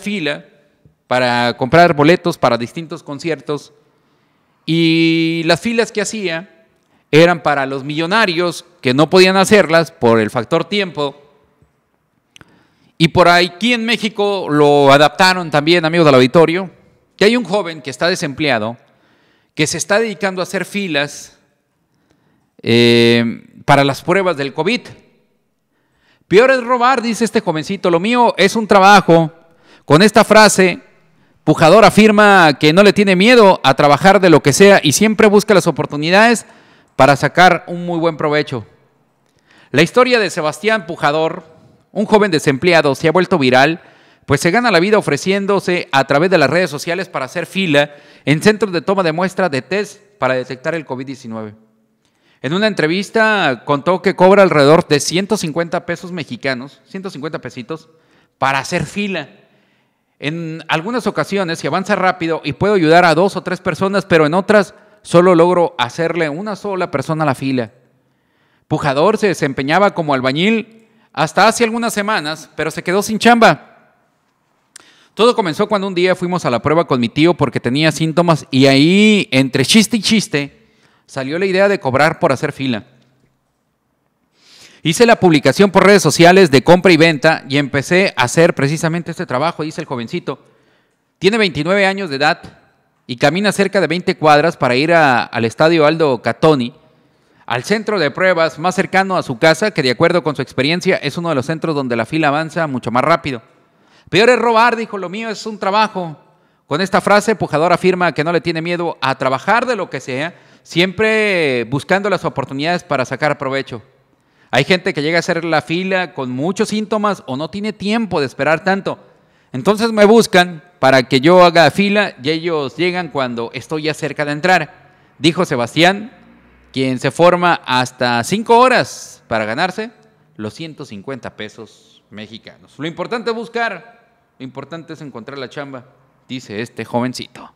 fila para comprar boletos para distintos conciertos y las filas que hacía eran para los millonarios que no podían hacerlas por el factor tiempo. Y por aquí en México lo adaptaron también, amigos del auditorio, que hay un joven que está desempleado, que se está dedicando a hacer filas eh, para las pruebas del COVID. Peor es robar, dice este jovencito, lo mío es un trabajo con esta frase, Pujador afirma que no le tiene miedo a trabajar de lo que sea y siempre busca las oportunidades para sacar un muy buen provecho. La historia de Sebastián Pujador, un joven desempleado, se ha vuelto viral, pues se gana la vida ofreciéndose a través de las redes sociales para hacer fila en centros de toma de muestras de test para detectar el COVID-19. En una entrevista contó que cobra alrededor de 150 pesos mexicanos, 150 pesitos, para hacer fila en algunas ocasiones, se avanza rápido y puedo ayudar a dos o tres personas, pero en otras solo logro hacerle una sola persona a la fila. Pujador se desempeñaba como albañil hasta hace algunas semanas, pero se quedó sin chamba. Todo comenzó cuando un día fuimos a la prueba con mi tío porque tenía síntomas y ahí, entre chiste y chiste, salió la idea de cobrar por hacer fila. Hice la publicación por redes sociales de compra y venta y empecé a hacer precisamente este trabajo, dice el jovencito. Tiene 29 años de edad y camina cerca de 20 cuadras para ir al estadio Aldo Catoni, al centro de pruebas más cercano a su casa, que de acuerdo con su experiencia es uno de los centros donde la fila avanza mucho más rápido. Peor es robar, dijo, lo mío es un trabajo. Con esta frase, Pujador afirma que no le tiene miedo a trabajar de lo que sea, siempre buscando las oportunidades para sacar provecho. Hay gente que llega a hacer la fila con muchos síntomas o no tiene tiempo de esperar tanto. Entonces me buscan para que yo haga fila y ellos llegan cuando estoy ya cerca de entrar, dijo Sebastián, quien se forma hasta cinco horas para ganarse los 150 pesos mexicanos. Lo importante es buscar, lo importante es encontrar la chamba, dice este jovencito.